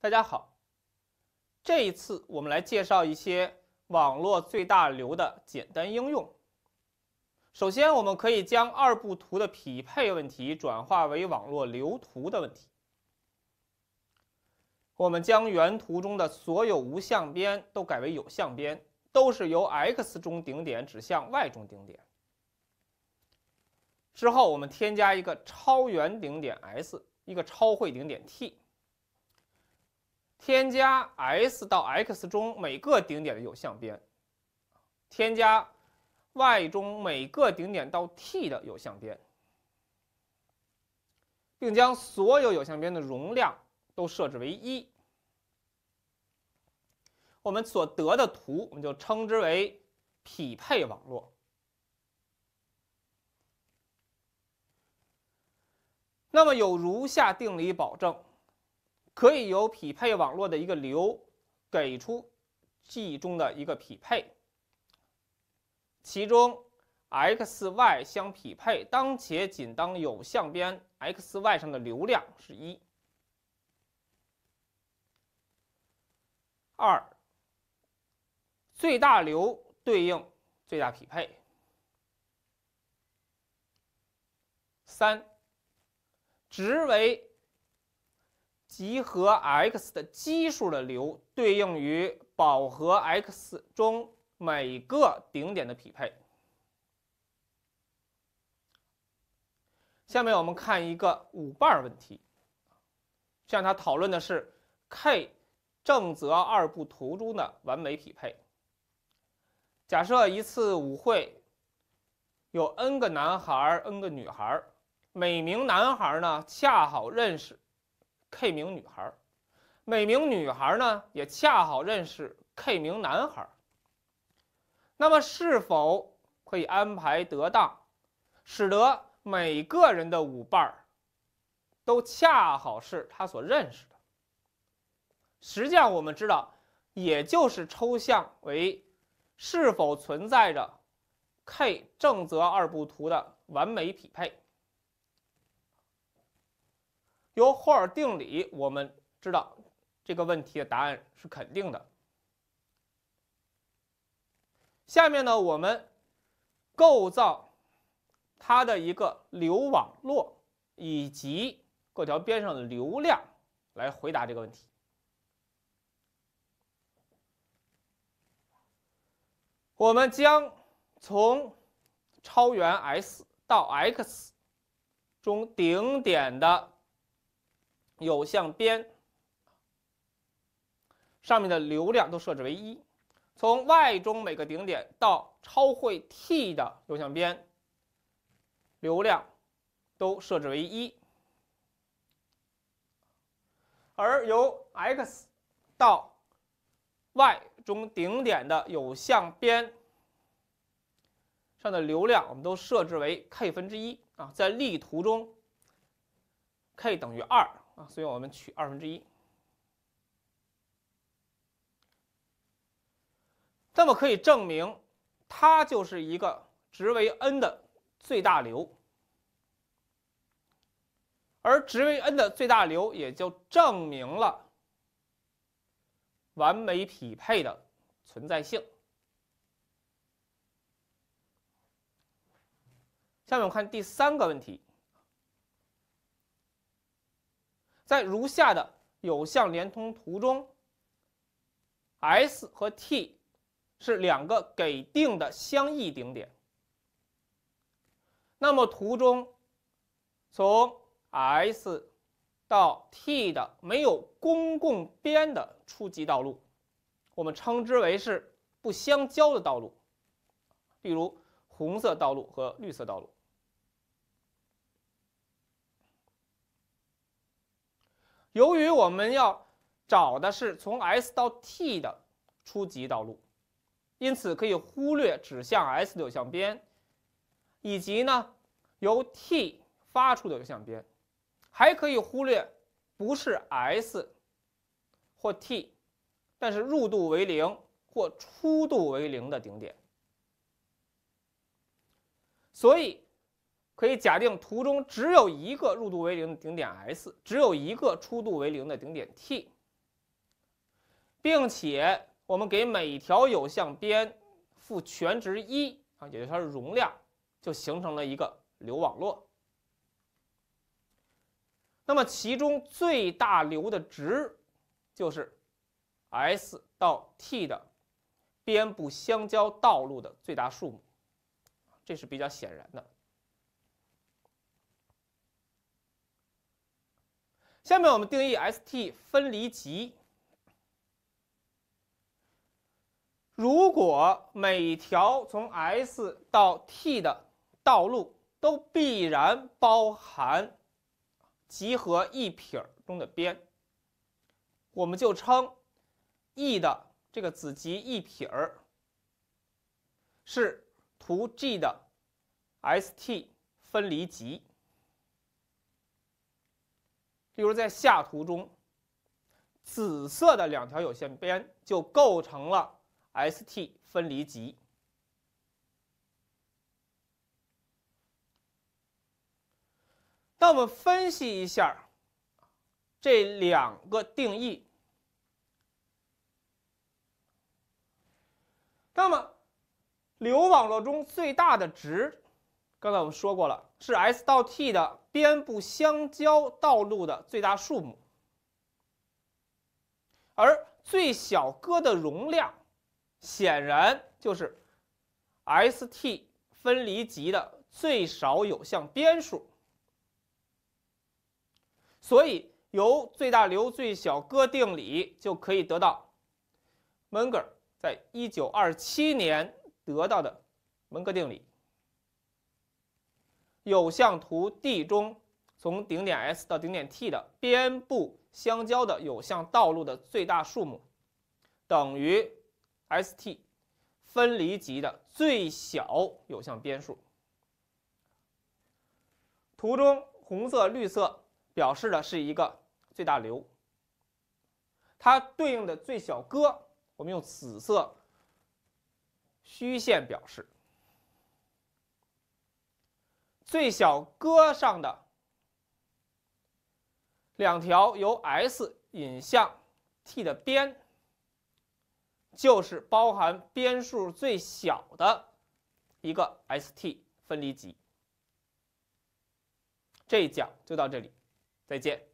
大家好，这一次我们来介绍一些网络最大流的简单应用。首先，我们可以将二部图的匹配问题转化为网络流图的问题。我们将原图中的所有无向边都改为有向边，都是由 X 中顶点指向 Y 中顶点。之后，我们添加一个超圆顶点 S，一个超汇顶点 T。添加 S 到 X 中每个顶点的有向边，添加 Y 中每个顶点到 T 的有向边，并将所有有向边的容量都设置为一。我们所得的图我们就称之为匹配网络。那么有如下定理保证。可以由匹配网络的一个流给出记中的一个匹配，其中 x y 相匹配，当且仅当有向边 x y 上的流量是一二。最大流对应最大匹配。三，值为。集合 X 的奇数的流对应于饱和 X 中每个顶点的匹配。下面我们看一个舞伴问题。向他讨论的是 K 正则二部图中的完美匹配。假设一次舞会有 n 个男孩，n 个女孩，每名男孩呢恰好认识。k 名女孩，每名女孩呢也恰好认识 k 名男孩。那么，是否可以安排得当，使得每个人的舞伴儿都恰好是他所认识的？实际上，我们知道，也就是抽象为是否存在着 k 正则二部图的完美匹配。由霍尔定理，我们知道这个问题的答案是肯定的。下面呢，我们构造它的一个流网络以及各条边上的流量，来回答这个问题。我们将从超原 S 到 X 中顶点的。有向边上面的流量都设置为一，从 Y 中每个顶点到超会 T 的有向边流量都设置为一，而由 X 到 Y 中顶点的有向边上的流量我们都设置为 k 分之一啊，在例图中 k 等于二。啊，所以我们取二分之一，那么可以证明，它就是一个值为 n 的最大流，而值为 n 的最大流也就证明了完美匹配的存在性。下面我看第三个问题。在如下的有向连通图中，s 和 t 是两个给定的相异顶点。那么，图中从 s 到 t 的没有公共边的初级道路，我们称之为是不相交的道路。例如，红色道路和绿色道路。由于我们要找的是从 S 到 T 的初级道路，因此可以忽略指向 S 的有向边，以及呢由 T 发出的有向边，还可以忽略不是 S 或 T，但是入度为零或出度为零的顶点，所以。可以假定图中只有一个入度为零的顶点 S，只有一个出度为零的顶点 T，并且我们给每条有向边赋权值一啊，也就它的容量，就形成了一个流网络。那么其中最大流的值就是 S 到 T 的边部相交道路的最大数目，这是比较显然的。下面我们定义 S-T 分离集。如果每条从 S 到 T 的道路都必然包含集合一撇中的边，我们就称 E 的这个子集一撇是图 G 的 S-T 分离集。例如在下图中，紫色的两条有线边就构成了 ST 分离集。那我们分析一下这两个定义。那么流网络中最大的值。刚才我们说过了，是 S 到 T 的边不相交道路的最大数目，而最小割的容量显然就是 S-T 分离集的最少有向边数，所以由最大流最小割定理就可以得到 g 格尔在1927年得到的门格定理。有向图 D 中，从顶点 S 到顶点 T 的边部相交的有向道路的最大数目，等于 S-T 分离级的最小有向边数。图中红色、绿色表示的是一个最大流，它对应的最小割我们用紫色虚线表示。最小割上的两条由 S 引向 T 的边，就是包含边数最小的一个 S-T 分离集。这一讲就到这里，再见。